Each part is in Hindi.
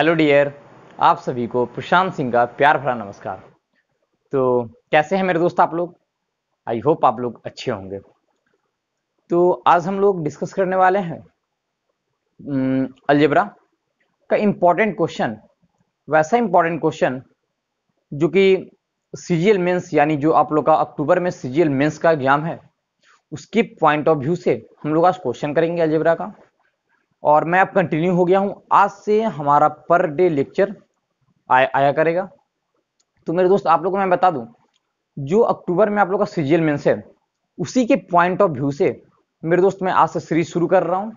हेलो डियर आप सभी को प्रशांत सिंह का प्यार भरा नमस्कार तो कैसे हैं मेरे दोस्त आप लोग आई होप आप लोग अच्छे होंगे तो आज हम लोग डिस्कस करने वाले हैं अलजेब्रा का इम्पोर्टेंट क्वेश्चन वैसा इम्पोर्टेंट क्वेश्चन जो कि सीजीएल मेंस यानी जो आप लोग का अक्टूबर में सीजीएल मेंस का एग्जाम है उसकी पॉइंट ऑफ व्यू से हम लोग आज क्वेश्चन करेंगे अलजेब्रा का और मैं अब कंटिन्यू हो गया हूं आज से हमारा पर डे लेक्चर आया आया करेगा तो मेरे दोस्त आप लोगों को मैं बता दूं जो अक्टूबर में आप लोग का सीजियल मेन्स है उसी के पॉइंट ऑफ व्यू से मेरे दोस्त मैं आज से सीरीज शुरू कर रहा हूँ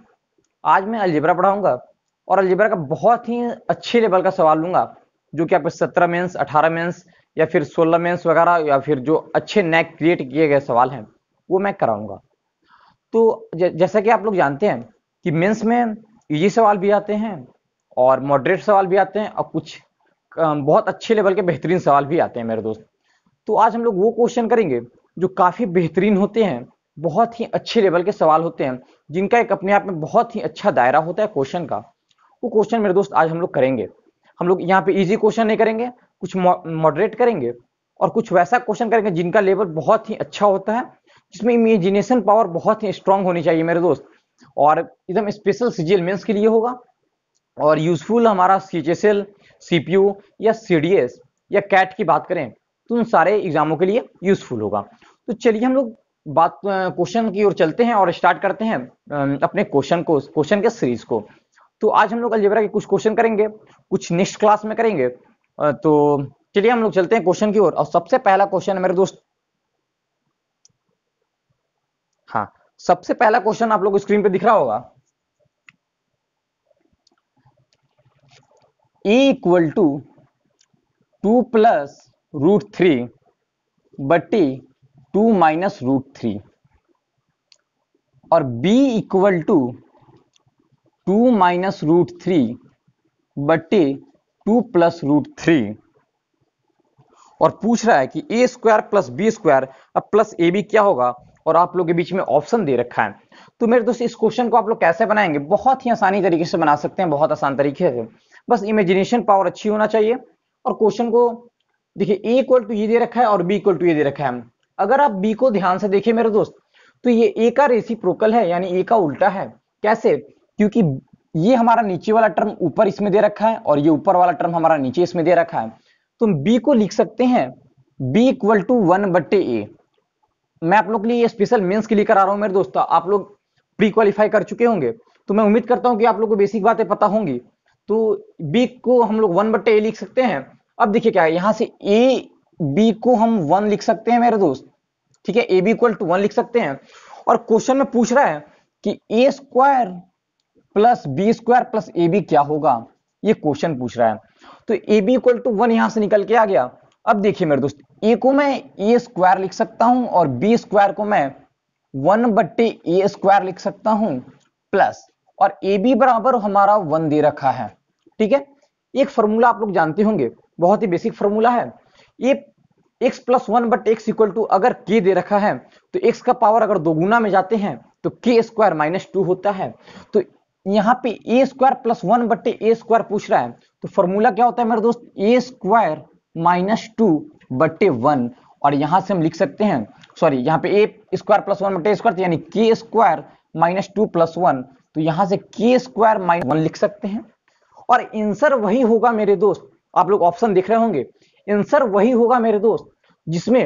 आज मैं अलजेबरा पढ़ाऊंगा और अलजेबरा का बहुत ही अच्छे लेवल का सवाल लूंगा जो कि आपके सत्रह मेंस अठारह मेंस या फिर सोलह मेंस वगैरह या फिर जो अच्छे नेक क्रिएट किए गए सवाल हैं वो मैं कराऊंगा तो जैसा कि आप लोग जानते हैं कि मेंस में इजी सवाल भी आते हैं और मॉडरेट सवाल भी आते हैं और कुछ बहुत अच्छे लेवल के बेहतरीन सवाल भी आते हैं मेरे दोस्त तो आज हम लोग वो क्वेश्चन करेंगे जो काफ़ी बेहतरीन होते हैं बहुत ही अच्छे लेवल के सवाल होते हैं जिनका एक अपने आप में बहुत ही अच्छा दायरा होता है क्वेश्चन का वो क्वेश्चन मेरे दोस्त आज हम लोग करेंगे हम लोग यहाँ पे इजी क्वेश्चन नहीं करेंगे कुछ मॉडरेट करेंगे और कुछ वैसा क्वेश्चन करेंगे जिनका लेवल बहुत ही अच्छा होता है जिसमें इमेजिनेशन पावर बहुत ही स्ट्रांग होनी चाहिए मेरे दोस्त और एकदम स्पेशल सीजीएल मेंस के लिए होगा और यूजफुल हमारा सी सीपीयू या सीडीएस या कैट की बात करें तो उन सारे एग्जामों के लिए यूजफुल होगा तो चलिए हम लोग बात क्वेश्चन की ओर चलते हैं और स्टार्ट करते हैं अपने क्वेश्चन को क्वेश्चन के सीरीज को तो आज हम लोग अलजेबरा के कुछ क्वेश्चन करेंगे कुछ नेक्स्ट क्लास में करेंगे तो चलिए हम लोग चलते हैं क्वेश्चन की ओर और सबसे पहला क्वेश्चन है मेरे दोस्त हाँ सबसे पहला क्वेश्चन आप लोग स्क्रीन पे दिख रहा होगा e equal to two plus root three बट्टी टू माइनस रूट थ्री और b equal to two minus root three बट्टी टू प्लस रूट थ्री और पूछ रहा है कि A square plus B square अब प्लस ए बी क्या होगा और आप लोग के बीच में ऑप्शन दे रखा है तो मेरे दोस्त इस क्वेश्चन को आप लोग कैसे बनाएंगे बहुत ही आसानी तरीके से बना सकते हैं बहुत आसान तरीके से बस इमेजिनेशन पावर अच्छी होना चाहिए और क्वेश्चन को देखिए ए इक्वल टू ये दे रखा है और बी इक्वल टू ये दे रखा है अगर आप बी को ध्यान से देखिए मेरे दोस्त तो ये ए का रेसी प्रोकल है यानी ए का उल्टा है कैसे क्योंकि ये हमारा नीचे वाला टर्म ऊपर इसमें दे रखा है और ये ऊपर वाला टर्म हमारा नीचे इसमें दे रखा है तो हम बी को लिख सकते हैं बी इक्वल टू वन बट्टे ए मैं आप लोग के लिए ये स्पेशल मेंस के लिए करा रहा हूँ मेरे दोस्तों आप लोग प्री क्वालिफाई कर चुके होंगे तो मैं उम्मीद करता हूँ कि आप लोग को बेसिक बातें पता होंगी तो बी को हम लोग वन बट्टे ए लिख सकते हैं अब देखिए क्या है यहाँ से ए बी को हम वन लिख सकते हैं मेरे दोस्त ठीक है A B equal to one लिख सकते हैं और क्वेश्चन में पूछ रहा है कि A square plus B square plus A B क्या होगा ये क्वेश्चन पूछ रहा है तो A B equal to one यहां से निकल के आ गया अब देखिए मेरे दोस्त ए e को मैं ए e स्क्वायर लिख सकता हूं और बी स्क्वायर को मैं वन बट्टे ए e स्क्वायर लिख सकता हूं प्लस और ए बी बराबर हमारा वन दे रखा है ठीक है एक फॉर्मूला आप लोग जानते होंगे बहुत ही बेसिक फॉर्मूला है ये एक्स प्लस वन बट एक्स इक्वल टू अगर के दे रखा है तो एक्स का पावर अगर दोगुना में जाते हैं तो के स्क्वायर माइनस टू होता है तो यहाँ पे ए स्क्वायर प्लस वन बट्टे ए स्क्वायर पूछ रहा है तो फॉर्मूला क्या होता है मेरे दोस्त ए स्क्वायर माइनस टू बट्टे वन और यहां से हम लिख सकते हैं सॉरी यहाँ पे ए स्क्वायर प्लस वन बटे स्क्वायर यानी के square minus two plus one तो यहां से के स्क्वायर माइनस वन लिख सकते हैं और आंसर वही होगा मेरे दोस्त आप लोग ऑप्शन देख रहे होंगे आंसर वही होगा मेरे दोस्त जिसमें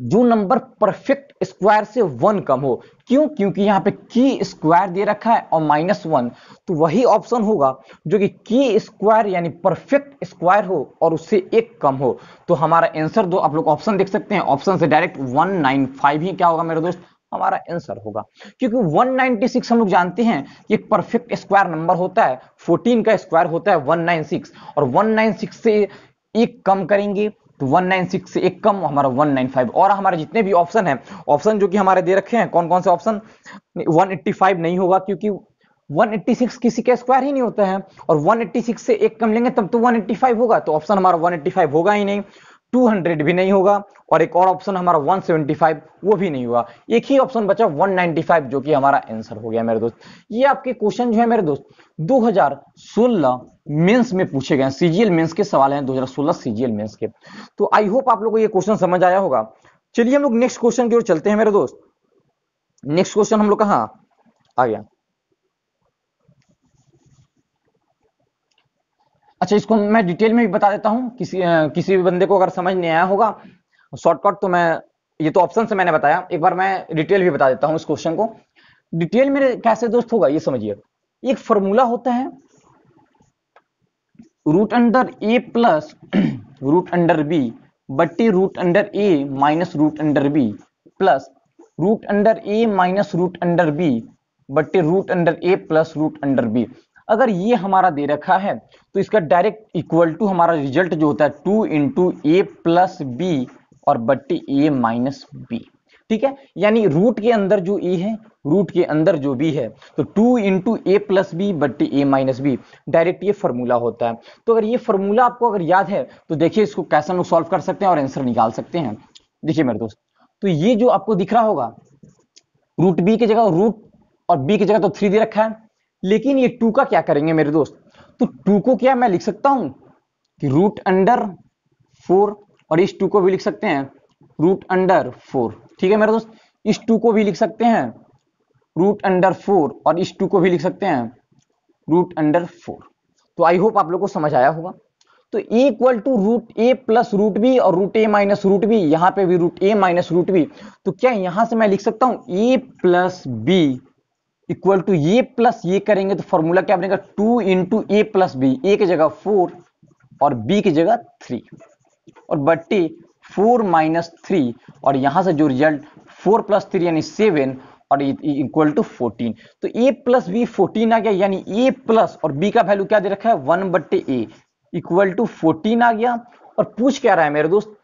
जो नंबर परफेक्ट स्क्वायर से वन कम हो क्यों क्योंकि यहाँ पे की स्क्वायर दे रखा है और माइनस वन तो वही ऑप्शन होगा जो कि की स्क्वायर यानी परफेक्ट स्क्वायर हो और उससे एक कम हो तो हमारा आंसर दो आप लोग ऑप्शन देख सकते हैं ऑप्शन से डायरेक्ट वन नाइन फाइव ही क्या होगा मेरे दोस्त हमारा आंसर होगा क्योंकि 196 हम लोग जानते हैं कि एक परफेक्ट स्क्वायर नंबर होता है 14 का स्क्वायर होता है 196 और 196 से एक कम करेंगे तो 196 से एक कम हमारा 195 और हमारे जितने भी ऑप्शन हैं ऑप्शन जो कि हमारे दे रखे हैं कौन कौन से ऑप्शन 185 नहीं होगा क्योंकि 186 किसी का स्क्वायर ही नहीं होता है और 186 से एक कम लेंगे तब तो 185 होगा तो ऑप्शन हमारा 185 होगा ही नहीं 200 भी नहीं होगा और एक और ऑप्शन हमारा 175 वो भी नहीं हुआ एक ही ऑप्शन बचा 195 जो कि हमारा आंसर हो गया मेरे दोस्त ये आपके क्वेश्चन जो है मेरे दोस्त 2016 मेंस में पूछे गए सीजीएल मेंस के सवाल हैं 2016 सीजीएल मेंस के तो आई होप आप लोगों को ये क्वेश्चन समझ आया होगा चलिए हम लोग नेक्स्ट क्वेश्चन की ओर चलते हैं मेरे दोस्त नेक्स्ट क्वेश्चन हम लोग कहा आ गया अच्छा इसको मैं डिटेल में भी बता देता हूँ किसी किसी भी बंदे को अगर समझ नहीं आया होगा शॉर्टकट तो मैं ये तो ऑप्शन से मैंने बताया एक बार मैं डिटेल भी बता देता हूँ इस क्वेश्चन को डिटेल मेरे कैसे दोस्त होगा ये समझिए एक फॉर्मूला होता है root under A plus root under B बट्टी root under A minus root under B plus root under A minus root under B बट्टी root under A plus root under B अगर ये हमारा दे रखा है तो इसका डायरेक्ट इक्वल टू हमारा रिजल्ट जो होता है two into A plus B और बट्टी ए माइनस बी ठीक है यानी रूट के अंदर जो ए है रूट के अंदर जो बी है तो two into A plus B बट्टी ए माइनस बी डायरेक्ट ये फॉर्मूला होता है तो अगर ये फॉर्मूला आपको अगर याद है तो देखिए इसको कैसे हम लोग सॉल्व कर सकते हैं और आंसर निकाल सकते हैं देखिए मेरे दोस्त तो ये जो आपको दिख रहा होगा रूट बी की जगह रूट और बी की जगह तो थ्री दे रखा है लेकिन ये टू का क्या करेंगे मेरे दोस्त तो टू को क्या मैं लिख सकता हूं कि रूट अंडर फोर और इस टू को भी लिख सकते हैं रूट अंडर फोर ठीक है मेरे दोस्त इस टू को भी लिख सकते हैं रूट अंडर फोर और इस टू को भी लिख सकते हैं रूट अंडर फोर तो आई होप आप लोग को समझ आया होगा तो equal to root A plus root B और root A minus root B यहां पे भी root A minus root B तो क्या यहां से मैं लिख सकता हूं A plus B equal to A plus ये करेंगे तो फॉर्मूला क्या बनेगा two into A plus B A की जगह फोर और बी की जगह थ्री और बट्टी फोर माइनस थ्री और यहां से जो रिजल्ट फोर प्लस थ्री यानी सेवन और इक्वल टू फोर्टीन तो ए प्लस बी फोर्टीन आ गया यानी ए प्लस और बी का वैल्यू क्या दे रखा है वन बट्टे ए इक्वल टू फोर्टीन आ गया और पूछ क्या रहा है मेरे दोस्त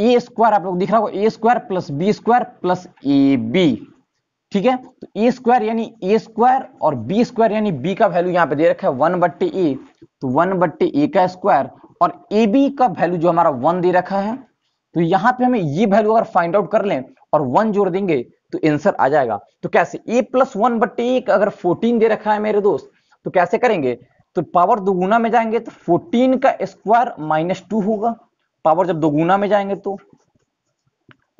ए स्क्वायर आप लोग दिख रहा होगा A square plus B square plus A B ठीक है तो ए स्क्वायर यानी ए स्क्वायर और बी स्क्वायर यानी बी का वैल्यू यहाँ पे दे रखा है वन बट्टे ए तो वन बट्टे ए का स्क्वायर और ए बी का वैल्यू जो हमारा वन दे रखा है तो यहाँ पे हमें ये वैल्यू अगर फाइंड आउट कर लें और वन जोड़ देंगे तो आंसर आ जाएगा तो कैसे ए प्लस वन बट्टे ए अगर फोर्टीन दे रखा है मेरे दोस्त तो कैसे करेंगे तो पावर दोगुना में जाएंगे तो फोर्टीन का स्क्वायर माइनस टू होगा पावर जब दोगुना में जाएंगे तो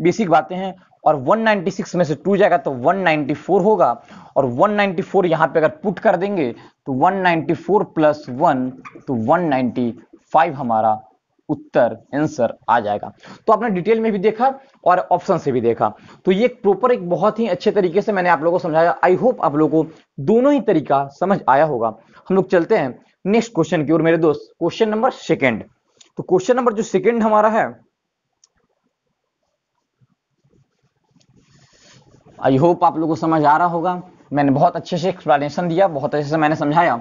बेसिक बातें हैं और 196 में से टू जाएगा तो 194 होगा और 194 यहां पे अगर पुट कर देंगे तो 194 प्लस वन तो 195 हमारा उत्तर आंसर आ जाएगा तो आपने डिटेल में भी देखा और ऑप्शन से भी देखा तो ये प्रॉपर एक बहुत ही अच्छे तरीके से मैंने आप लोगों को समझाया आई होप आप लोगों को दोनों ही तरीका समझ आया होगा हम लोग चलते हैं नेक्स्ट क्वेश्चन की ओर मेरे दोस्त क्वेश्चन नंबर सेकेंड तो क्वेश्चन नंबर जो सेकेंड हमारा है आई होप आप लोगों को समझ आ रहा होगा मैंने बहुत अच्छे से एक्सप्लेनेशन दिया बहुत अच्छे से मैंने समझाया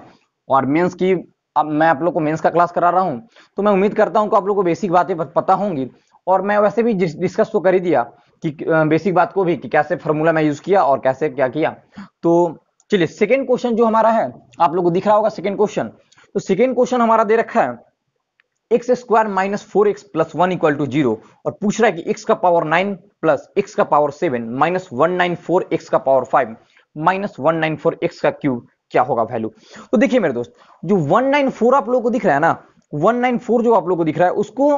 और मेंस की अब मैं आप लोग को मेंस का क्लास करा रहा हूँ तो मैं उम्मीद करता हूँ कि आप लोग को बेसिक बातें पता होंगी और मैं वैसे भी डिस्कस तो कर ही दिया कि बेसिक बात को भी कि कैसे फॉर्मूला मैं यूज किया और कैसे क्या किया तो चलिए सेकेंड क्वेश्चन जो हमारा है आप लोग को दिख रहा होगा सेकेंड क्वेश्चन तो सेकेंड क्वेश्चन हमारा दे रखा है X square minus four x plus one equal to zero और पूछ रहा है कि एक्स का पावर नाइन प्लस एक्स का power seven minus one nine four x का power five minus one nine four x का क्यूब क्या होगा वैल्यू तो देखिए मेरे दोस्त जो वन नाइन फोर आप लोग को दिख रहा है ना वन नाइन फोर जो आप लोग को दिख रहा है उसको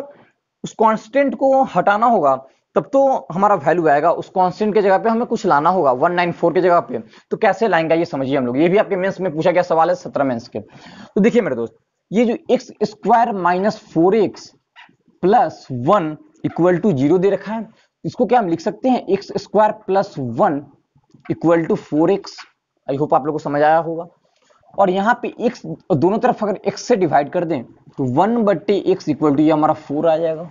उस कॉन्स्टेंट को हटाना होगा तब तो हमारा वैल्यू आएगा उस कॉन्स्टेंट के जगह पे हमें कुछ लाना होगा 194 के जगह पे तो कैसे लाएंगे ये समझिए हम लोग ये भी आपके मेंस में पूछा गया सवाल है सत्रह मेंस के तो देखिए मेरे दोस्त ये जो x square minus four x plus one equal to zero दे रखा है इसको क्या हम लिख सकते हैं x square plus one equal to four x I hope आप लोगों को समझ आया होगा और यहाँ पे x दोनों तरफ अगर x से डिवाइड कर दें तो वन बट्टे एक्स इक्वल टू ये हमारा फोर आ जाएगा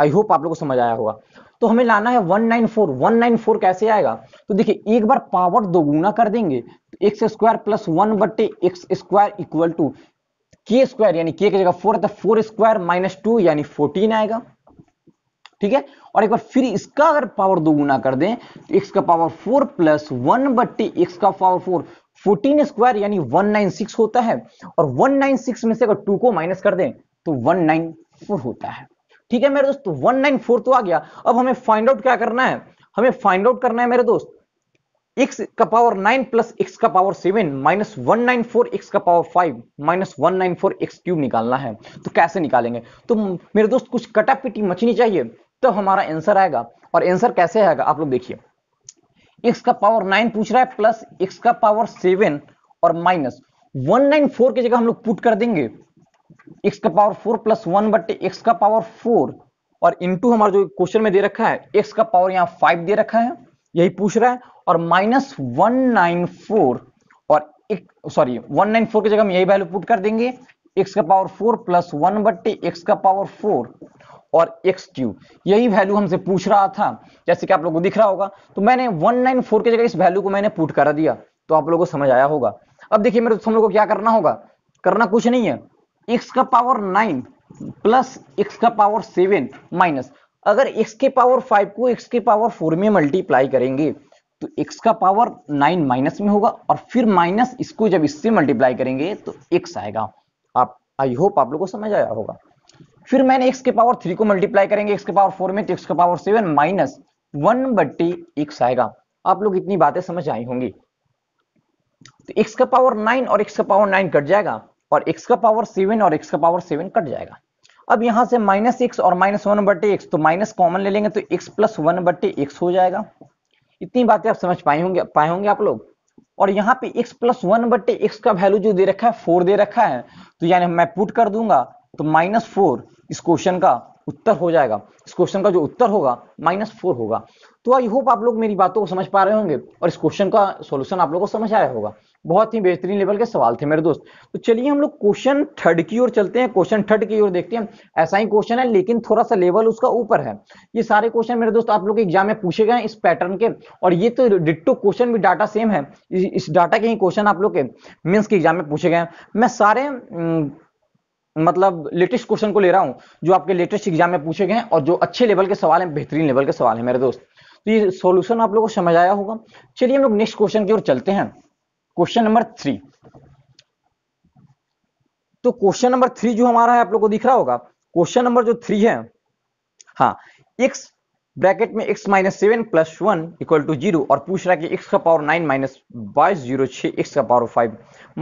आई होप आप लोगों को समझ आया होगा तो हमें लाना है one nine four one nine four कैसे आएगा तो देखिए एक बार पावर दोगुना कर देंगे एक्स स्क्वायर प्लस वन बट्टे एक्स स्क्वायर इक्वल टू के स्क्वायर यानी के जगह फोर आता है फोर स्क्वायर माइनस टू यानी फोर्टीन आएगा ठीक है और एक बार फिर इसका अगर पावर दो गुना कर दें तो एक्स का पावर फोर प्लस वन बट्टी एक्स का पावर फोर फोर्टीन स्क्वायर यानी वन नाइन सिक्स होता है और वन नाइन सिक्स में से अगर टू को माइनस कर दें तो वन नाइन फोर होता है ठीक है मेरे दोस्त वन नाइन फोर तो आ गया अब हमें फाइंड आउट क्या करना है हमें फाइंड आउट करना है मेरे दोस्त एक्स का पावर नाइन प्लस एक्स का power seven minus one nine four x का power five minus one nine four x cube निकालना है तो कैसे निकालेंगे तो मेरे दोस्त कुछ कटापिटी मचनी चाहिए तो हमारा आंसर आएगा और आंसर कैसे आएगा आप लोग देखिए एक्स का पावर नाइन पूछ रहा है प्लस एक्स का पावर सेवन और माइनस वन नाइन फोर की जगह हम लोग पुट कर देंगे एक्स का पावर फोर प्लस वन बटे एक्स का पावर फोर और इंटू हमारा जो क्वेश्चन में दे रखा है एक्स का पावर यहाँ फाइव दे रखा है यही पूछ रहा है और माइनस वन नाइन फोर और एक सॉरी वन नाइन फोर की जगह हम यही वैल्यू पुट कर देंगे एक्स का पावर फोर प्लस वन बट्टे एक्स का पावर फोर और एक्स क्यूब यही वैल्यू हमसे पूछ रहा था जैसे कि आप लोगों को दिख रहा होगा तो मैंने वन नाइन फोर की जगह इस वैल्यू को मैंने पुट करा दिया तो आप लोगों को समझ आया होगा अब देखिए मेरे तुम लोग को क्या करना होगा करना कुछ नहीं है एक्स का पावर नाइन प्लस एक्स का पावर सेवन माइनस अगर x के पावर फाइव को x के पावर फोर में मल्टीप्लाई करेंगे तो x का पावर नाइन माइनस में होगा और फिर माइनस इसको जब इससे मल्टीप्लाई करेंगे तो x आएगा आप आई होप आप लोग को समझ आया होगा फिर मैंने x के पावर थ्री को मल्टीप्लाई करेंगे x के पावर फोर में तो x का पावर सेवन माइनस वन बट्टी एक्स आएगा आप लोग इतनी बातें समझ आई होंगी तो एक्स का पावर नाइन और एक्स का पावर नाइन कट जाएगा और एक्स का पावर सेवन और एक्स का पावर सेवन कट जाएगा अब यहां से माइनस एक्स और माइनस वन बटे एक्स तो माइनस कॉमन ले लेंगे तो एक्स प्लस वन बटे एक्स हो जाएगा इतनी बातें आप समझ पाए होंगे पाए होंगे आप लोग और यहाँ पे एक्स प्लस वन बटे एक्स का वैल्यू जो दे रखा है फोर दे रखा है तो यानी मैं पुट कर दूंगा तो माइनस फोर इस क्वेश्चन का उत्तर हो जाएगा इस क्वेश्चन का जो उत्तर होगा माइनस फोर होगा तो आई होप आप लोग मेरी बातों को समझ पा रहे होंगे और इस क्वेश्चन का सोल्यूशन आप लोगों को समझ आया होगा बहुत ही बेहतरीन लेवल के सवाल थे मेरे दोस्त तो चलिए हम लोग क्वेश्चन थर्ड की ओर चलते हैं क्वेश्चन थर्ड की ओर देखते हैं ऐसा ही क्वेश्चन है लेकिन थोड़ा सा लेवल उसका ऊपर है ये सारे क्वेश्चन मेरे दोस्त आप लोग एग्जाम में पूछे गए इस पैटर्न के और ये तो डिट्टो क्वेश्चन भी डाटा सेम है इस डाटा के ही क्वेश्चन आप लोग के मीन्स के एग्जाम में पूछे गए मैं सारे मतलब लेटेस्ट क्वेश्चन को ले रहा हूँ जो आपके लेटेस्ट एग्जाम में पूछे गए हैं और जो अच्छे लेवल के सवाल हैं बेहतरीन लेवल के सवाल हैं मेरे दोस्त तो ये सॉल्यूशन आप लोगों को समझ आया होगा चलिए हम लोग नेक्स्ट क्वेश्चन की ओर चलते हैं क्वेश्चन नंबर थ्री तो क्वेश्चन नंबर थ्री जो हमारा है आप लोग को दिख रहा होगा क्वेश्चन नंबर जो थ्री है हाँ एक्स ब्रैकेट में x minus seven plus one equal to zero और पूछ रहा है कि x का पावर नाइन माइनस बाईस जीरो छह एक्स का power five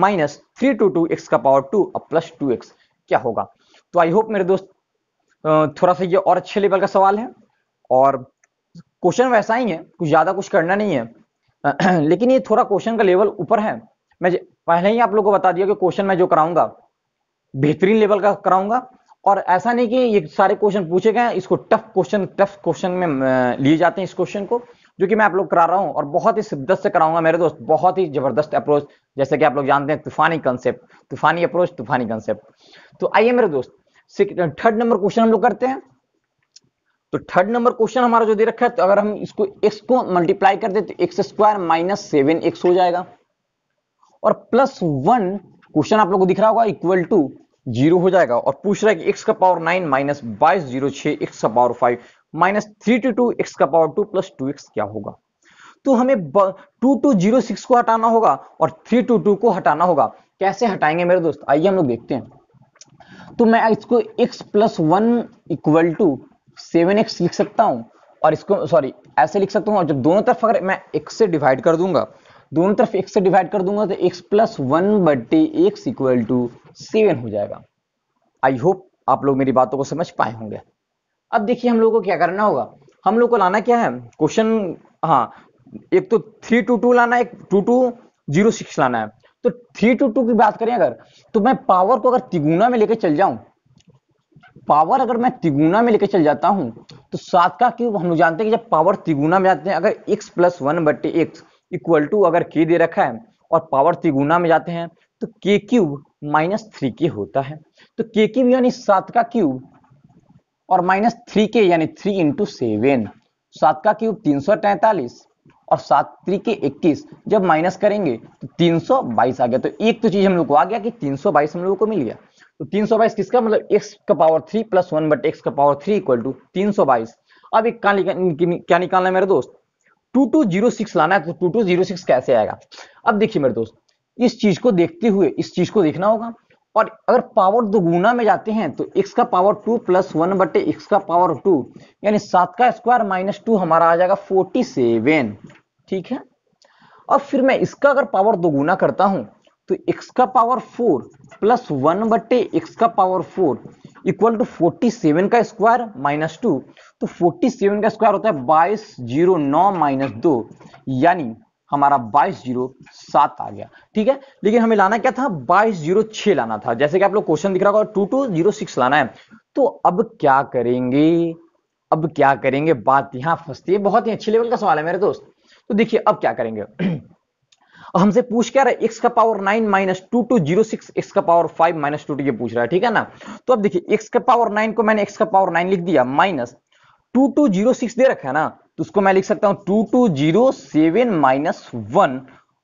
minus three two two x का पावर टू और प्लस टू एक्स क्या होगा तो आई होप मेरे दोस्त थोड़ा सा ये और अच्छे लेवल का सवाल है और क्वेश्चन वैसा ही है कुछ ज़्यादा कुछ करना नहीं है लेकिन ये थोड़ा क्वेश्चन का लेवल ऊपर है मैं पहले ही आप लोग को बता दिया कि क्वेश्चन मैं जो कराऊंगा बेहतरीन लेवल का कराऊंगा और ऐसा नहीं कि ये सारे क्वेश्चन पूछे गए इसको टफ क्वेश्चन टफ क्वेश्चन में लिए जाते हैं इस क्वेश्चन को जो कि मैं आप लोग करा रहा हूं और बहुत ही शिद्दत से कराऊंगा मेरे दोस्त बहुत ही जबरदस्त अप्रोच जैसे कि आप लोग जानते हैं तूफानी कंसेप्ट तूफानी अप्रोच तूफानी कंसेप्ट तो आइए मेरे दोस्त थर्ड नंबर क्वेश्चन हम लोग करते हैं तो थर्ड नंबर क्वेश्चन हमारा जो दे रखा है तो अगर हम इसको एक्स को मल्टीप्लाई कर दे तो x square minus seven x हो जाएगा और प्लस वन क्वेश्चन आप लोगों को दिख रहा होगा इक्वल टू जीरो हो जाएगा और पूछ रहा है कि एक्स का पावर नाइन माइनस बाईस जीरो छह एक्स का power five minus three two two x का power two plus two x क्या होगा तो हमें टू टू जीरो सिक्स को हटाना होगा और थ्री टू टू को हटाना होगा कैसे हटाएंगे मेरे दोस्त आइए हम लोग देखते हैं तो मैं इसको x plus one equal to seven x लिख सकता हूँ और इसको सॉरी ऐसे लिख सकता हूँ और जब दोनों तरफ अगर मैं x से डिवाइड कर दूंगा दोनों तरफ x से डिवाइड कर दूंगा तो x प्लस वन बटे एक्स इक्वल टू सेवन हो जाएगा आई होप आप लोग मेरी बातों को समझ पाए होंगे अब देखिए हम लोगों को क्या करना होगा हम लोग को लाना क्या है क्वेश्चन हाँ एक तो थ्री टू टू लाना एक टू टू जीरो सिक्स लाना है तो थ्री टू टू की बात करें अगर तो मैं पावर को अगर तिगुना में लेकर चल जाऊं पावर अगर मैं तिगुना में लेकर चल जाता हूं तो सात का क्यूब हम लोग जानते हैं कि जब पावर तिगुना में जाते हैं अगर एक्स प्लस वन बटे एक्स इक्वल टू अगर के दे रखा है और पावर तिगुना में जाते हैं तो के क्यूब माइनस थ्री के होता है तो के क्यूब यानी सात का क्यूब और माइनस थ्री के यानी थ्री इंटू सेवन सात का क्यूब तीन सौ तैतालीस और सात थ्री के इक्कीस जब माइनस करेंगे तो तीन सौ बाईस आ गया तो एक तो चीज हम लोग को आ गया कि तीन सौ बाईस हम लोगों को मिल गया तो 322 किसका मतलब x का पावर थ्री प्लस वन बट एक्स का पावर थ्री इक्वल टू तीन सौ बाईस अब एक क्या क्या निकालना है मेरे दोस्त टू टू जीरो सिक्स लाना है तो टू टू जीरो सिक्स कैसे आएगा अब देखिए मेरे दोस्त इस चीज को देखते हुए इस चीज को देखना होगा और अगर पावर दोगुना में जाते हैं तो x का पावर टू प्लस वन बटे एक्स का पावर टू यानी सात का स्क्वायर माइनस टू हमारा आ जाएगा फोर्टी सेवन ठीक है और फिर मैं इसका अगर पावर दोगुना करता हूं तो x का पावर फोर प्लस वन बटे एक्स का power four equal to forty seven का स्क्वायर माइनस टू तो फोर्टी सेवन का स्क्वायर होता है बाईस जीरो नौ माइनस दो यानी हमारा बाईस जीरो सात आ गया ठीक है लेकिन हमें लाना क्या था बाईस जीरो छह लाना था जैसे कि आप लोग क्वेश्चन दिख रहा होगा टू टू जीरो सिक्स लाना है तो अब क्या करेंगे अब क्या करेंगे बात यहां फंसती है बहुत ही अच्छे लेवल का सवाल है मेरे दोस्त तो देखिए अब क्या करेंगे और हमसे पूछ क्या रहा है एक्स का power nine minus two two zero six x का power five minus two two ये पूछ रहा है ठीक है ना तो अब देखिए एक्स का पावर नाइन को मैंने एक्स का पावर नाइन लिख दिया minus two two zero six दे रखा है ना तो उसको मैं लिख सकता हूँ two two zero seven minus one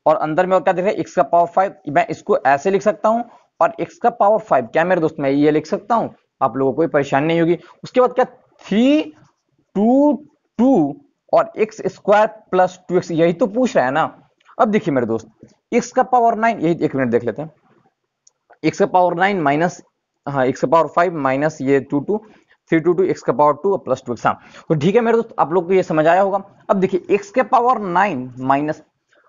और अंदर में और क्या देख रहा है एक्स का पावर फाइव मैं इसको ऐसे लिख सकता हूँ और एक्स का पावर फाइव क्या मेरे दोस्त मैं ये लिख सकता हूँ आप लोगों को कोई परेशानी नहीं होगी उसके बाद क्या थ्री टू टू और x square plus two x यही तो पूछ रहा है ना अब देखिए मेरे दोस्त एक्स का पावर नाइन यही एक मिनट देख लेते हैं एक्स का पावर नाइन माइनस हाँ एक्स का पावर फाइव माइनस ये two two three two two x का power two plus two x तो ठीक है मेरे दोस्त आप लोग को ये समझ आया होगा अब देखिए एक्स के पावर नाइन माइनस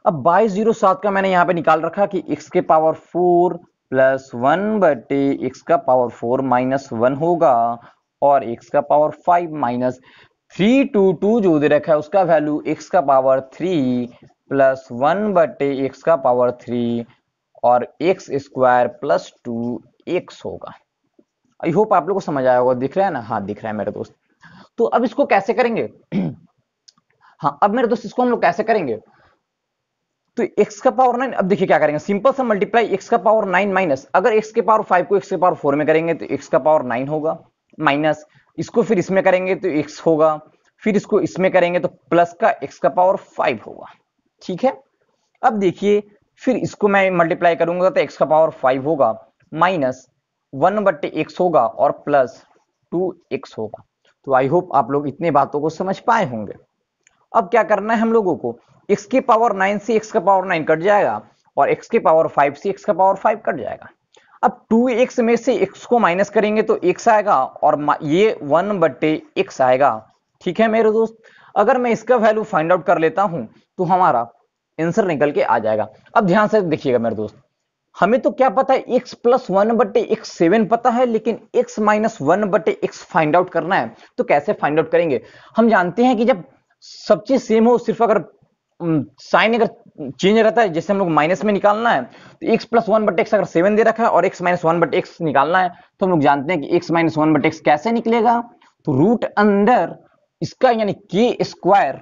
अब बाईस जीरो सात का मैंने यहाँ पे निकाल रखा कि एक्स के पावर फोर प्लस वन बटे एक्स का पावर फोर माइनस वन होगा और एक्स का power five minus three two two जो दे रखा है उसका वैल्यू एक्स का पावर थ्री प्लस वन बटे एक्स का पावर थ्री और x square plus two x होगा आई होप आप लोग को समझ आया होगा दिख रहा है ना हाँ दिख रहा है मेरे दोस्त तो अब इसको कैसे करेंगे हाँ अब मेरे दोस्त इसको हम लोग कैसे करेंगे तो x का पावर नाइन अब देखिए क्या करेंगे सिंपल सा मल्टीप्लाई x का पावर नाइन माइनस अगर x के पावर फाइव को x के पावर फोर में करेंगे तो x का पावर नाइन होगा माइनस इसको फिर इसमें करेंगे तो x होगा फिर इसको इसमें करेंगे तो प्लस का x का पावर फाइव होगा ठीक है अब देखिए फिर इसको मैं मल्टीप्लाई करूंगा तो एक्स का पावर फाइव होगा माइनस वन बट्टे एक्स होगा और प्लस टू एक्स होगा तो आई होप आप लोग इतने बातों को समझ पाए होंगे अब क्या करना है हम लोगों को एक्स के पावर नाइन से एक्स का पावर नाइन कट जाएगा और एक्स के पावर फाइव से एक्स का पावर फाइव कट जाएगा अब टू एक्स में से एक्स को माइनस करेंगे तो एक्स आएगा और ये वन बट्टे एक्स आएगा ठीक है मेरे दोस्त अगर मैं इसका वैल्यू फाइंड आउट कर लेता हूं तो हमारा आंसर निकल के आ जाएगा अब ध्यान से देखिएगा मेरे दोस्त हमें तो क्या पता है x प्लस वन बटे एक्स सेवन पता है लेकिन x माइनस वन बटे एक्स फाइंड आउट करना है तो कैसे फाइंड आउट करेंगे हम जानते हैं कि जब सब चीज सेम हो सिर्फ अगर साइन अगर चेंज रहता है जैसे हम लोग माइनस में निकालना है तो x प्लस वन बटे एक्स अगर सेवन दे रखा है और x माइनस वन बटे एक्स निकालना है तो हम लोग जानते हैं कि x माइनस वन बटे एक्स कैसे निकलेगा तो रूट अंडर इसका यानी के स्क्वायर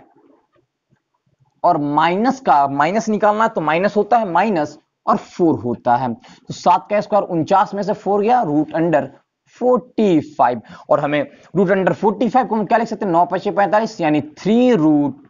और माइनस का माइनस निकालना है तो माइनस होता है माइनस और फोर होता है तो सात का स्क्वायर उनचास में से फोर गया रूट अंडर फोर्टी फाइव और हमें रूट अंडर फोर्टी फाइव को हम क्या लिख सकते हैं नौ पचे पैंतालीस यानी थ्री रूट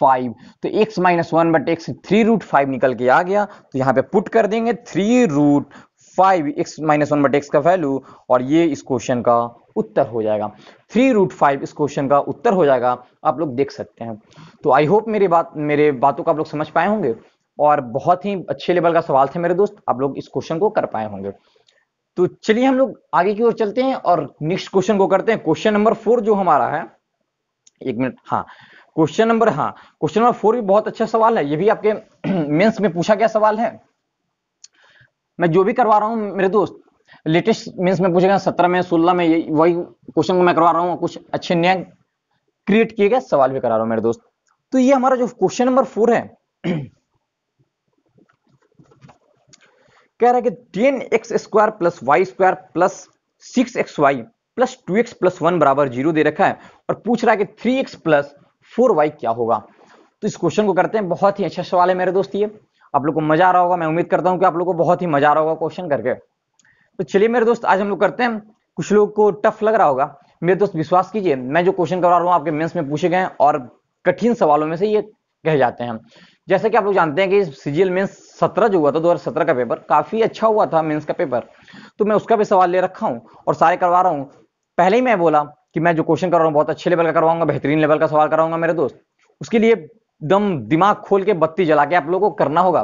फाइव तो एक्स माइनस वन बट एक्स थ्री रूट फाइव निकल के आ गया तो यहाँ पे पुट कर देंगे three root five x minus one बटे एक्स का वैल्यू और ये इस क्वेश्चन का उत्तर हो जाएगा थ्री रूट फाइव इस क्वेश्चन का उत्तर हो जाएगा आप लोग देख सकते हैं तो आई होप मेरी बात मेरे बातों को आप लोग समझ पाए होंगे और बहुत ही अच्छे लेवल का सवाल थे मेरे दोस्त आप लोग इस क्वेश्चन को कर पाए होंगे तो चलिए हम लोग आगे की ओर चलते हैं और नेक्स्ट क्वेश्चन को करते हैं क्वेश्चन नंबर फोर जो हमारा है एक मिनट हाँ क्वेश्चन नंबर हाँ क्वेश्चन नंबर फोर भी बहुत अच्छा सवाल है ये भी आपके मेंस में पूछा गया सवाल है मैं जो भी करवा रहा हूँ मेरे दोस्त लेटेस्ट मीन्स में पूछेगा सत्रह में सोलह में वही क्वेश्चन को मैं करवा रहा हूँ कुछ अच्छे नए क्रिएट किए गए सवाल भी करा रहा हूँ मेरे दोस्त तो ये हमारा जो क्वेश्चन नंबर फोर है कह रहा है कि ten x square plus y square plus six x y plus two x plus one बराबर जीरो दे रखा है और पूछ रहा है कि three x plus four y क्या होगा तो इस क्वेश्चन को करते हैं बहुत ही अच्छा सवाल है मेरे दोस्त ये आप लोग को मजा आ रहा होगा मैं उम्मीद करता हूँ कि आप लोग को बहुत ही मजा आ रहा होगा क्वेश्चन करके तो चलिए मेरे दोस्त आज हम लोग करते हैं कुछ लोग को टफ लग रहा होगा मेरे दोस्त विश्वास कीजिए मैं जो क्वेश्चन करवा रहा हूँ आपके मेंस में पूछे गए और कठिन सवालों में से ये कह जाते हैं जैसे कि आप लोग जानते हैं कि सीजीएल मेंस सत्रह जो हुआ था दो का पेपर काफी अच्छा हुआ था मेन्स का पेपर तो मैं उसका भी सवाल ले रखा हूँ और सारे करवा रहा हूँ पहले ही मैं बोला कि मैं जो क्वेश्चन कर रहा हूँ बहुत अच्छे लेवल का करवाऊंगा बेहतरीन लेवल का सवाल कराऊंगा मेरे दोस्त उसके लिए एकदम दिमाग खोल के बत्ती जला के आप लोगों को करना होगा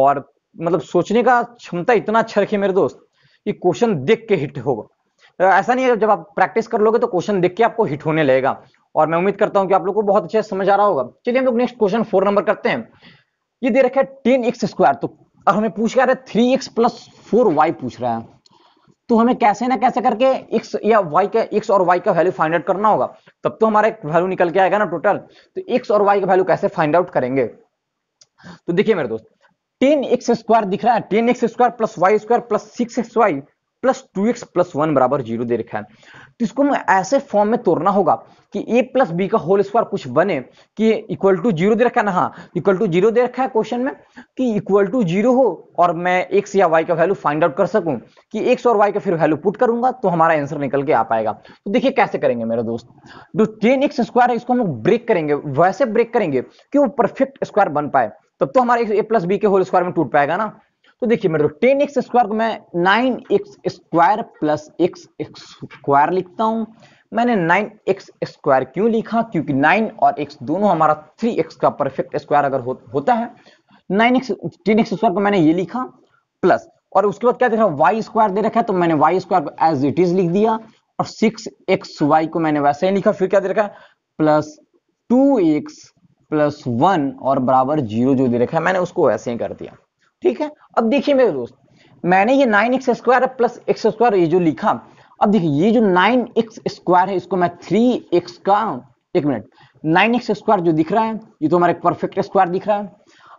और मतलब सोचने का क्षमता इतना अच्छा रखिए मेरे दोस्त कि क्वेश्चन देख के हिट होगा तो ऐसा नहीं है जब आप प्रैक्टिस कर लोगे तो क्वेश्चन देख के आपको हिट होने लगेगा और मैं उम्मीद करता हूं कि आप लोग को बहुत अच्छे समझ आ रहा होगा चलिए हम लोग नेक्स्ट क्वेश्चन फोर नंबर करते हैं ये दे रखा है टेन एक्स स्क्वायर तो और हमें पूछ रहा है three x plus four y पूछ रहा है तो हमें कैसे ना कैसे करके x या y के x और y का वैल्यू फाइंड आउट करना होगा तब तो हमारा एक वैल्यू निकल के आएगा ना टोटल तो x और y का वैल्यू कैसे फाइंड आउट करेंगे तो देखिए मेरे दोस्त टेन एक्स स्क्वायर दिख रहा है ten x square plus y square plus six x y plus two x plus one बराबर जीरो दे रखा है तो इसको हमें ऐसे फॉर्म में तोड़ना होगा कि ए प्लस बी का होल स्क्वायर कुछ बने कि इक्वल टू जीरो दे रखा है ना हाँ इक्वल टू जीरो दे रखा है क्वेश्चन में कि इक्वल टू जीरो हो और मैं एक्स या वाई का वैल्यू फाइंड आउट कर सकूं कि एक्स और वाई का फिर वैल्यू पुट करूंगा तो हमारा आंसर निकल के आ पाएगा तो देखिए कैसे करेंगे मेरे दोस्त जो टेन एक्स स्क्वायर है इसको हम ब्रेक करेंगे वैसे ब्रेक करेंगे कि वो परफेक्ट स्क्वायर बन पाए तब तो हमारे ए प्लस बी के होल स्क्वायर में टूट पाएगा ना तो देखिए मेरे टेन एक्स स्क्वायर को मैं nine x square plus x square लिखता हूं मैंने नाइन एक्स स्क्वायर क्यों लिखा क्योंकि नाइन और एक्स दोनों हमारा थ्री एक्स का परफेक्ट स्क्वायर अगर हो, होता है nine x ten x square को मैंने ये लिखा प्लस और उसके बाद क्या देख रहा वाई स्क्वायर दे रखा है तो मैंने वाई स्क्वायर को एज इट इज लिख दिया और सिक्स एक्स वाई को मैंने वैसे ही लिखा फिर क्या दे रखा है plus two x plus one और बराबर जीरो जो दे रखा है मैंने उसको वैसे ही कर दिया ठीक है अब देखिए मेरे दोस्त मैंने ये nine x square plus x square ये जो लिखा अब देखिए ये जो नाइन एक्स स्क्वायर है इसको मैं थ्री एक्स का एक मिनट नाइन एक्स स्क्वायर जो दिख रहा है ये तो हमारा परफेक्ट स्क्वायर दिख रहा है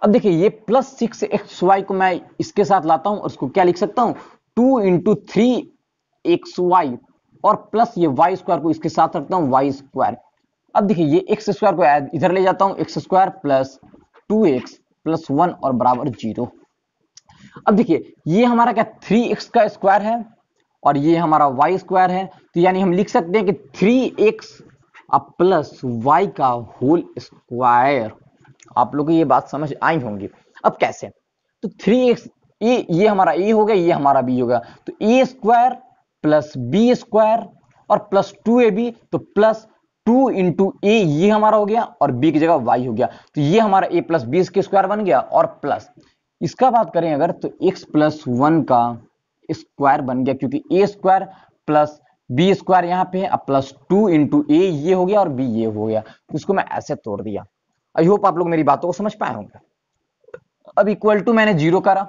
अब देखिए ये प्लस सिक्स एक्स वाई को मैं इसके साथ लाता हूं और इसको क्या लिख सकता हूं two into three x y और प्लस ये वाई स्क्वायर को इसके साथ रखता हूँ वाई स्क्वायर अब देखिए ये एक्स स्क्वायर को इधर ले जाता हूं x square plus two x plus one और बराबर जीरो अब देखिए ये हमारा क्या थ्री एक्स का स्क्वायर है और ये हमारा वाई स्क्वायर है तो यानी हम लिख सकते हैं कि थ्री एक्स प्लस वाई का होल स्क्वायर आप लोग को ये बात समझ आई होंगी अब कैसे तो थ्री एक्स ए ये हमारा ए हो गया ये हमारा बी हो गया तो ए स्क्वायर प्लस बी स्क्वायर और प्लस टू ए बी तो प्लस टू इंटू ए ये हमारा हो गया और बी की जगह वाई हो गया तो ये हमारा ए प्लस बी स्क्वायर बन गया और प्लस इसका बात करें अगर तो x प्लस वन का स्क्वायर बन गया क्योंकि a square plus B square यहाँ पे है अब प्लस टू इंटू ए ये हो गया और बी ये हो गया तो इसको मैं ऐसे तोड़ दिया आई होप आप लोग मेरी बातों को समझ पाए होंगे अब इक्वल टू मैंने जीरो करा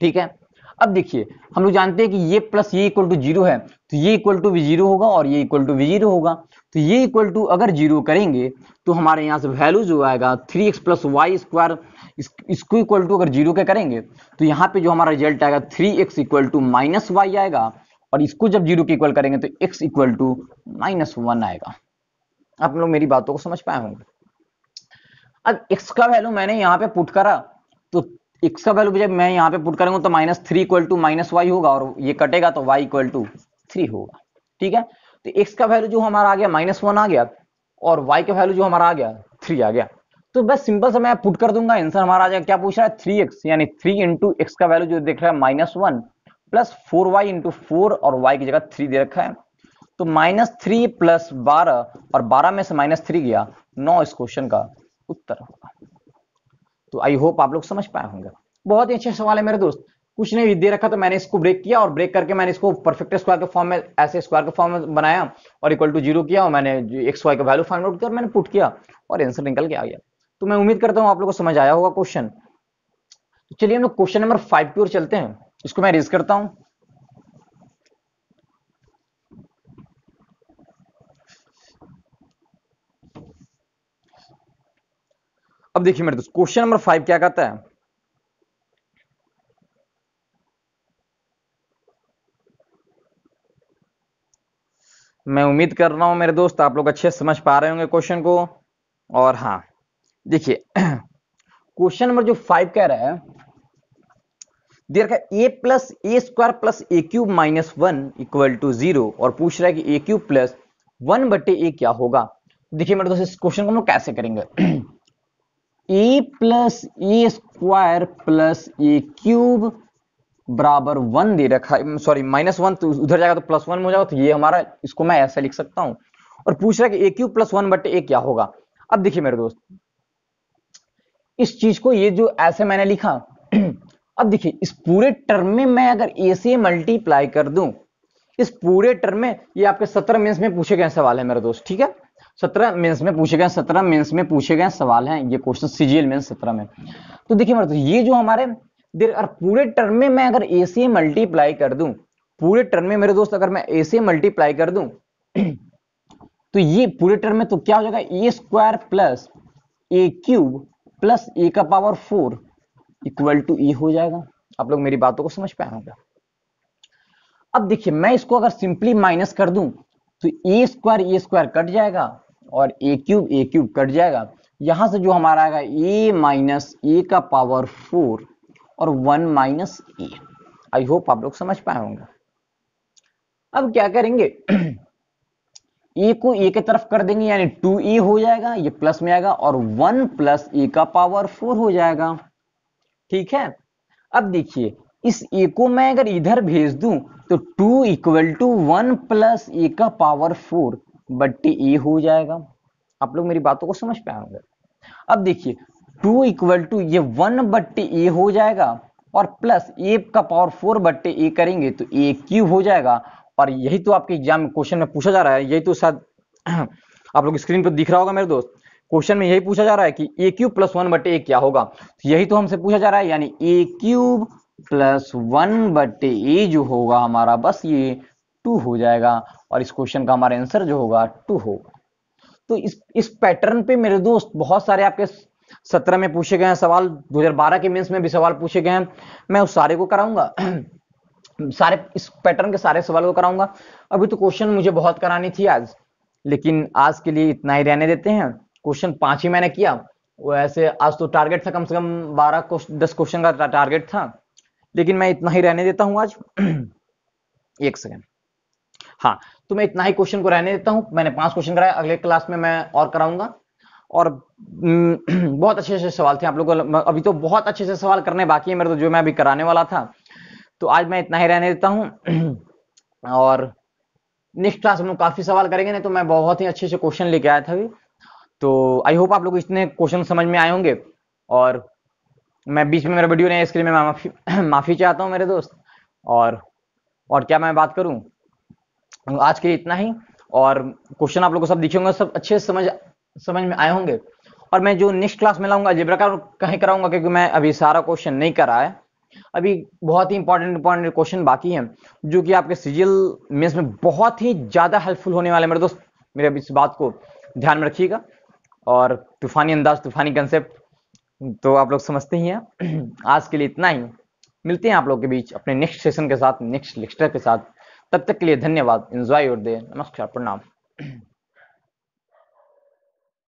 ठीक है अब देखिए हम लोग जानते हैं कि ये प्लस ये इक्वल टू जीरो है तो ये इक्वल टू भी जीरो होगा और ये इक्वल टू भी जीरो होगा तो ये इक्वल टू अगर जीरो करेंगे तो हमारे यहाँ से वैल्यू जो आएगा three x plus y square इसको इक्वल टू अगर जीरो के करेंगे तो यहाँ पे जो हमारा रिजल्ट आएगा three x equal to minus y आएगा और इसको जब जीरो के इक्वल करेंगे तो x equal to minus one आएगा आप लोग मेरी बातों को समझ पाए होंगे अब एक्स का वैल्यू मैंने यहाँ पे पुट करा तो एक्स का वैल्यू जब मैं यहाँ पे पुट करूंगा तो minus three equal to minus y होगा और ये कटेगा तो वाई इक्वल टू थ्री होगा ठीक है तो एक्स का वैल्यू जो हमारा आ गया माइनस वन आ गया और वाई का वैल्यू जो हमारा आ गया थ्री आ गया तो बस सिंपल से मैं पुट कर दूंगा आंसर हमारा आ जाएगा क्या पूछ रहा है थ्री एक्स यानी थ्री इंटू एक्स का वैल्यू जो देख रहा है minus one plus four y into four और वाई की जगह थ्री दे रखा है तो माइनस थ्री प्लस बारह और बारह में से माइनस थ्री गया नौ इस क्वेश्चन का उत्तर होगा तो आई होप आप लोग समझ पाए होंगे बहुत ही अच्छे सवाल है मेरे दोस्त कुछ नहीं दे रखा तो मैंने इसको ब्रेक किया और ब्रेक करके मैंने इसको परफेक्ट स्क्वायर के फॉर्म में ऐसे स्क्वायर के फॉर्म में बनाया और इक्वल टू जीरो किया और मैंने एक स्क्वायर का वैल्यू फाइंड आउट किया और मैंने पुट किया और आंसर निकल के आ गया तो मैं उम्मीद करता हूँ आप लोग को समझ आया होगा क्वेश्चन तो चलिए हम लोग क्वेश्चन नंबर फाइव की ओर चलते हैं इसको मैं रेज करता हूँ अब देखिए मेरे दोस्त क्वेश्चन नंबर फाइव क्या कहता है मैं उम्मीद कर रहा हूं मेरे दोस्त आप लोग अच्छे समझ पा रहे होंगे क्वेश्चन को और हाँ देखिए क्वेश्चन नंबर जो फाइव कह रहा है दे रखा a plus a square plus a cube minus one equal to zero और पूछ रहा है कि ए क्यूब प्लस वन बटे ए क्या होगा देखिए मेरे दोस्त इस क्वेश्चन को हम लोग कैसे करेंगे a plus a square plus a cube बराबर वन दे रखा है सॉरी माइनस वन तो उधर जाएगा तो प्लस वन हो जाएगा तो ये हमारा इसको मैं ऐसे लिख सकता हूं और पूछ रहा है कि a cube plus one but a क्या होगा अब देखिए मेरे दोस्त इस चीज को ये जो ऐसे मैंने लिखा अब देखिए इस पूरे टर्म में मैं अगर ए से मल्टीप्लाई कर दूं इस पूरे टर्म में ये आपके सत्रह मिनट में पूछे गए सवाल है मेरे दोस्त ठीक है सत्रह मेंस में पूछे गए सत्रह मेंस में पूछे गए सवाल हैं ये क्वेश्चन सीजीएल मेंस सत्रह में तो देखिए मतलब ये जो हमारे देर और पूरे टर्म में मैं अगर ए मल्टीप्लाई कर दूं पूरे टर्म में मेरे दोस्त अगर मैं ए मल्टीप्लाई कर दूं तो ये पूरे टर्म में तो क्या हो जाएगा a square plus a cube plus a का power four equal to e हो जाएगा आप लोग मेरी बातों को समझ पाए होंगे अब देखिए मैं इसको अगर सिंपली माइनस कर दूं तो ए स्क्वायर ए स्क्वायर कट जाएगा और a cube a cube cut जाएगा यहां से जो हमारा आएगा ए माइनस ए का पावर फोर और one minus a I hope आप लोग समझ पाए होंगे अब क्या करेंगे ए को ए के तरफ कर देंगे यानी टू ए हो जाएगा ये प्लस में आएगा और वन प्लस ए का पावर फोर हो जाएगा ठीक है अब देखिए इस ए को मैं अगर इधर भेज दूं तो two equal to one plus a का पावर फोर बट्टी ई e हो जाएगा आप लोग मेरी बातों को समझ पाएंगे अब देखिए टू इक्वल टू ये वन बट्टी ए e हो जाएगा और प्लस ए का पावर फोर बट्टे ए करेंगे तो ए क्यूब हो जाएगा और यही तो आपके एग्जाम में क्वेश्चन में पूछा जा रहा है यही तो शायद आप लोग स्क्रीन पर दिख रहा होगा मेरे दोस्त क्वेश्चन में यही पूछा जा रहा है कि ए क्यूब प्लस वन बट्टे ए क्या होगा तो यही तो हमसे पूछा जा रहा है यानी ए क्यूब प्लस वन बट्टे ए जो होगा हमारा बस ये टू हो जाएगा और इस क्वेश्चन का हमारा आंसर जो होगा टू होगा तो इस इस पैटर्न पे मेरे दोस्त बहुत सारे आपके सत्रह में पूछे गए हैं सवाल 2012 के मेंस में भी सवाल पूछे गए हैं मैं उस सारे को कराऊंगा सारे इस पैटर्न के सारे सवाल को कराऊंगा अभी तो क्वेश्चन मुझे बहुत करानी थी आज लेकिन आज के लिए इतना ही रहने देते हैं क्वेश्चन पांच ही मैंने किया वो ऐसे आज तो टारगेट था कम से कम बारह दस क्वेश्चन का टारगेट था लेकिन मैं इतना ही रहने देता हूं आज एक सेकेंड हाँ तो मैं इतना ही क्वेश्चन को रहने देता हूं मैंने पांच क्वेश्चन कराया अगले क्लास में मैं और कराऊंगा और हम्म, बहुत अच्छे अच्छे सवाल थे आप लोगों अभी तो बहुत अच्छे से सवाल करने बाकी है मेरे तो जो मैं अभी कराने वाला था तो आज मैं इतना ही रहने देता हूँ और नेक्स्ट क्लास हम लोग काफी सवाल करेंगे नहीं तो मैं बहुत ही अच्छे से क्वेश्चन लेके आया था अभी तो आई होप आप लोग इतने क्वेश्चन समझ में आए होंगे और मैं बीच में मेरा वीडियो नहीं है इसके लिए मैं माफी माफी चाहता हूँ मेरे दोस्त और और क्या मैं बात करूँ आज के लिए इतना ही और क्वेश्चन आप लोग को सब दिखे होंगे सब अच्छे समझ समझ में आए होंगे और मैं जो नेक्स्ट क्लास में लाऊंगा जिब्रा का कहीं कराऊंगा क्योंकि मैं अभी सारा क्वेश्चन नहीं करा है अभी बहुत ही इंपॉर्टेंट इंपॉर्टेंट क्वेश्चन बाकी हैं जो कि आपके सीजियल मेंस में बहुत ही ज़्यादा हेल्पफुल होने वाले मेरे दोस्त मेरे अभी इस बात को ध्यान में रखिएगा और तूफानी अंदाज तूफानी कंसेप्ट तो आप लोग समझते ही हैं आज के लिए इतना ही मिलते हैं आप लोग के बीच अपने नेक्स्ट सेशन के साथ नेक्स्ट लेक्चर के साथ तब तक के लिए धन्यवाद एंजॉय योर डे नमस्कार प्रणाम